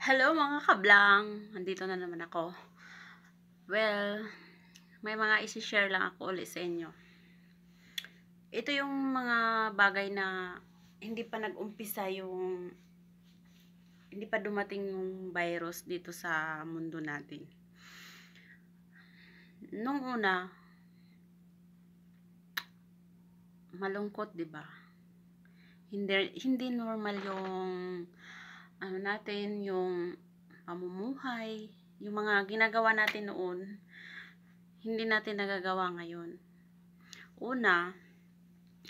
Hello mga kablang! Nandito na naman ako. Well, may mga isi-share lang ako ulit sa inyo. Ito yung mga bagay na hindi pa nag-umpisa yung hindi pa dumating yung virus dito sa mundo natin. Nung una, malungkot, 'di ba? Hindi hindi normal yung ano natin, yung pamumuhay, yung mga ginagawa natin noon, hindi natin nagagawa ngayon. Una,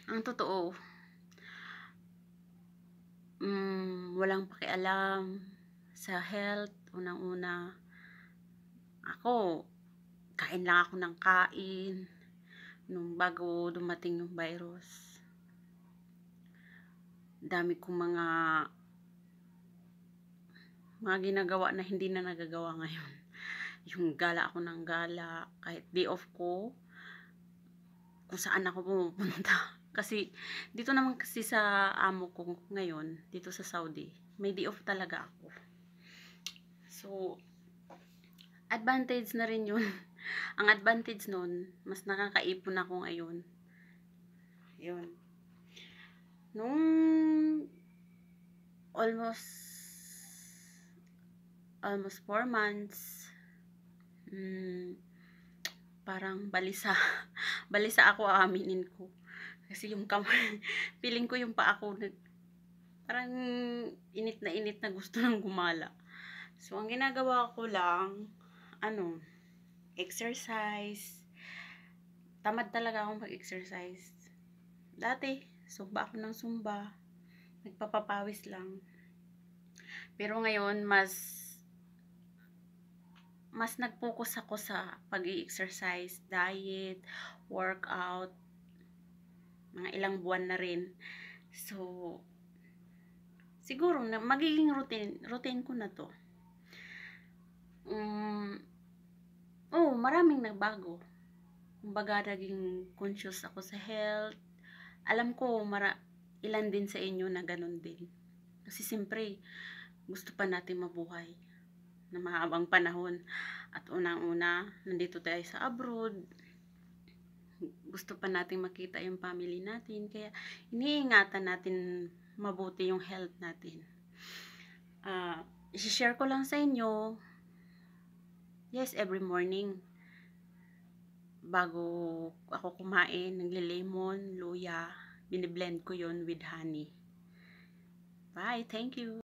ang totoo, mm, walang pakialam sa health, unang-una. Ako, kain lang ako ng kain nung bago dumating yung virus. Dami kong mga mga ginagawa na hindi na nagagawa ngayon. Yung gala ako ng gala, kahit day off ko, kung saan ako pumupunta. Kasi, dito naman kasi sa amo ko ngayon, dito sa Saudi, may day off talaga ako. So, advantage na rin yun. Ang advantage nun, mas nakakaipon ako ngayon. Yun. Nung almost almost 4 months. Mm, parang balisa. balisa ako aaminin ko. Kasi yung kamay, feeling ko yung pa ako nag, parang init na init na gusto ng gumala. So, ang ginagawa ko lang, ano, exercise. Tamad talaga akong mag-exercise. Dati, sumba ako ng sumba. Nagpapapawis lang. Pero ngayon, mas mas nag-focus ako sa pag exercise diet, workout, mga ilang buwan na rin. So, siguro na magiging routine, routine ko na to. Um, oh, maraming nagbago. Kumbaga, naging conscious ako sa health. Alam ko, mara, ilan din sa inyo na ganun din. Kasi siyempre, gusto pa natin mabuhay na mahabang panahon. At unang-una, nandito tayo sa abroad. Gusto pa natin makita yung family natin. Kaya iniingatan natin mabuti yung health natin. Uh, ah, share ko lang sa inyo, yes, every morning, bago ako kumain, nagle-lemon, luya, biniblend ko yon with honey. Bye, thank you!